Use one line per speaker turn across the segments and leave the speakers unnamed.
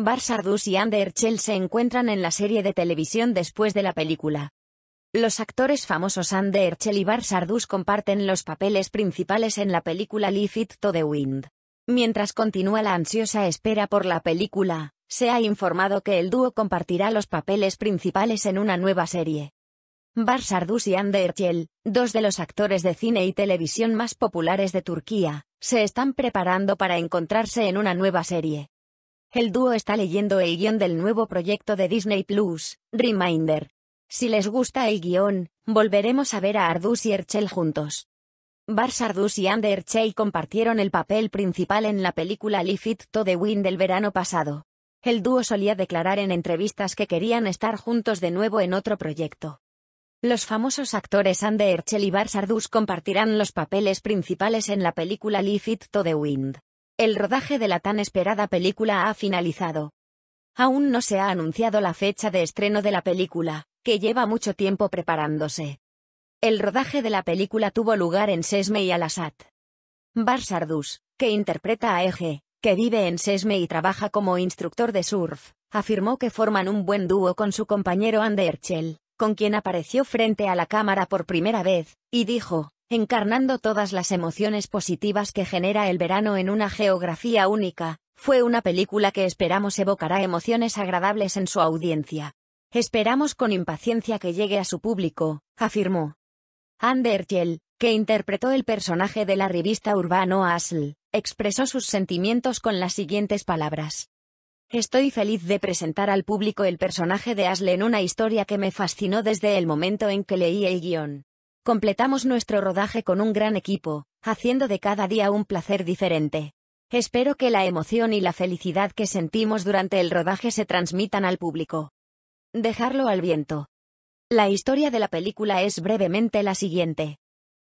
Barsardus y Anderchel se encuentran en la serie de televisión después de la película. Los actores famosos Anderchel y Barsardus comparten los papeles principales en la película Leaf It to the Wind. Mientras continúa la ansiosa espera por la película, se ha informado que el dúo compartirá los papeles principales en una nueva serie. Barsardus y Anderchel, dos de los actores de cine y televisión más populares de Turquía, se están preparando para encontrarse en una nueva serie. El dúo está leyendo el guión del nuevo proyecto de Disney Plus, Reminder. Si les gusta el guión, volveremos a ver a Ardus y Erchel juntos. Bars Ardus y Ander Erchel compartieron el papel principal en la película Leaf It to the Wind del verano pasado. El dúo solía declarar en entrevistas que querían estar juntos de nuevo en otro proyecto. Los famosos actores Ander Erchel y Bars Ardus compartirán los papeles principales en la película Leaf It to the Wind. El rodaje de la tan esperada película ha finalizado. Aún no se ha anunciado la fecha de estreno de la película, que lleva mucho tiempo preparándose. El rodaje de la película tuvo lugar en Sesme y Al-Assad. Bar que interpreta a Ege, que vive en Sesme y trabaja como instructor de surf, afirmó que forman un buen dúo con su compañero ander con quien apareció frente a la cámara por primera vez, y dijo, encarnando todas las emociones positivas que genera el verano en una geografía única, fue una película que esperamos evocará emociones agradables en su audiencia. Esperamos con impaciencia que llegue a su público, afirmó. Anderchel, que interpretó el personaje de la revista Urbano Asl, expresó sus sentimientos con las siguientes palabras. Estoy feliz de presentar al público el personaje de Asle en una historia que me fascinó desde el momento en que leí el guión. Completamos nuestro rodaje con un gran equipo, haciendo de cada día un placer diferente. Espero que la emoción y la felicidad que sentimos durante el rodaje se transmitan al público. Dejarlo al viento. La historia de la película es brevemente la siguiente.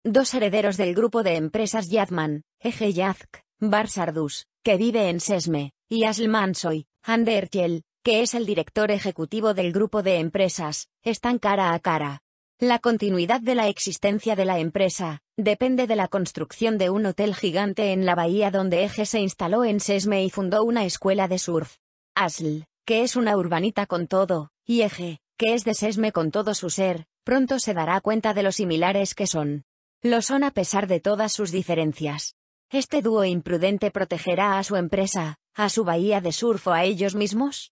Dos herederos del grupo de empresas Yadman, Eje Yazk, Barsardus, que vive en Sesme, y Aslmansoy, Mansoy, que es el director ejecutivo del grupo de empresas, están cara a cara. La continuidad de la existencia de la empresa depende de la construcción de un hotel gigante en la bahía donde Eje se instaló en Sesme y fundó una escuela de surf. Asl, que es una urbanita con todo, y Eje, que es de Sesme con todo su ser, pronto se dará cuenta de lo similares que son. Lo son a pesar de todas sus diferencias. Este dúo imprudente protegerá a su empresa, a su bahía de surf o a ellos mismos.